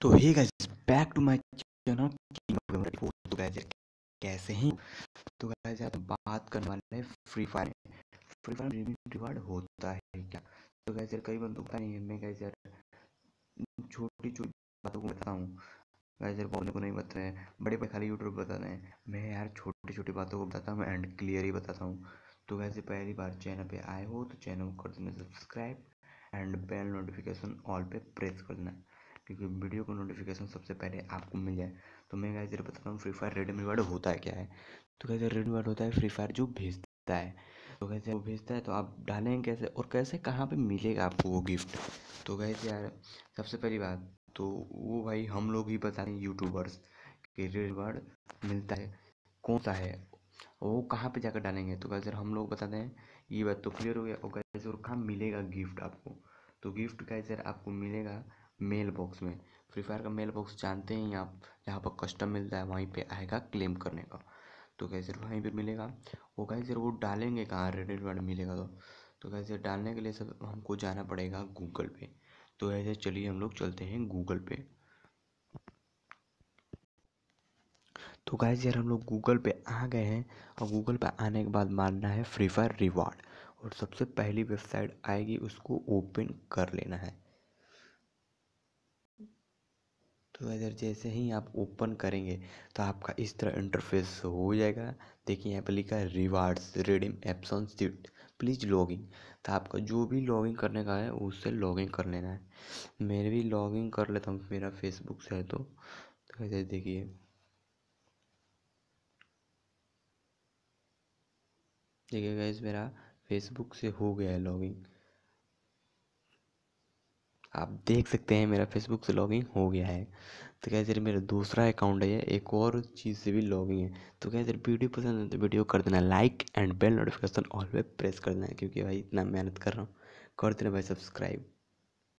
तो hey guys back to my channel तो कैसे हैं तो गाइस आज बात करने वाले हैं फ्री फायर फ्री फायर में रिवार्ड होता है क्या तो गाइस यार कई बंदों तो का नहीं है मैं गाइस यार छोटी छोटी बातों को बता हूं गाइस यार बोलने को नहीं बता रहे बड़े बड़े खाली यूट्यूब बता रहे हैं मैं यार छोटी छोटी बातों को बताता हूँ एंड क्लियर ही बताता हूँ तो वैसे पहली बार चैनल पे आए हो तो चैनल को कर देना subscribe and bell notification all पे प्रेस कर देना क्योंकि वीडियो को नोटिफिकेशन सबसे पहले आपको मिल जाए तो मैं गाइज ये बताता हूँ फ्री फायर रेडम रिवार्ड होता है क्या है तो कैसे रेडम रिवार्ड होता है फ्री फायर जो भेजता है तो कैसे वो भेजता है तो आप डालेंगे कैसे और कैसे कहाँ पे मिलेगा आपको वो गिफ्ट तो कैसे यार सबसे पहली बात तो वो भाई हम लोग ही रहे हैं यूट्यूबर्स कि रिवार्ड मिलता है कौन सा है वो कहाँ पे जाकर डालेंगे तो कैसे हम लोग बता दें ये बात तो क्लियर हो गया और कैसे और कहाँ मिलेगा गिफ्ट आपको तो गिफ्ट कैसे आपको मिलेगा मेल बॉक्स में फ्री फायर का मेल बॉक्स जानते हैं आप जहाँ पर कस्टम मिलता है वहीं पे आएगा क्लेम करने का तो कैसे वहीं पे मिलेगा वो कैसे वो डालेंगे कहाँ रेडिट वर्ड मिलेगा तो तो कैसे डालने के लिए सब हमको जाना पड़ेगा गूगल पे तो ऐसे चलिए हम लोग चलते हैं गूगल पे तो गाइज यार हम लोग गूगल पे आ गए हैं और गूगल पे आने के बाद मारना है फ्री फायर रिवार्ड और सबसे पहली वेबसाइट आएगी उसको ओपन कर लेना है तो इधर जैसे ही आप ओपन करेंगे तो आपका इस तरह इंटरफेस हो जाएगा देखिए यहाँ पर लिखा है rewards redeem apps on swift please logging तो आपका जो भी लॉगिंग करने का है उससे लॉगिंग कर लेना है मेरे भी लॉगिंग कर लेता हूँ मेरा फेसबुक से है तो, तो देखिए देखिए गैस मेरा फेसबुक से हो गया है लॉगिंग आप देख सकते हैं मेरा फेसबुक से लॉगिन हो गया है तो क्या सर मेरा दूसरा अकाउंट है एक और चीज़ से भी लॉगिन है तो क्या सर वीडियो पसंद है तो वीडियो कर देना like and bell notification all press कर देना क्योंकि भाई इतना मेहनत कर रहा हूँ कर देना भाई सब्सक्राइब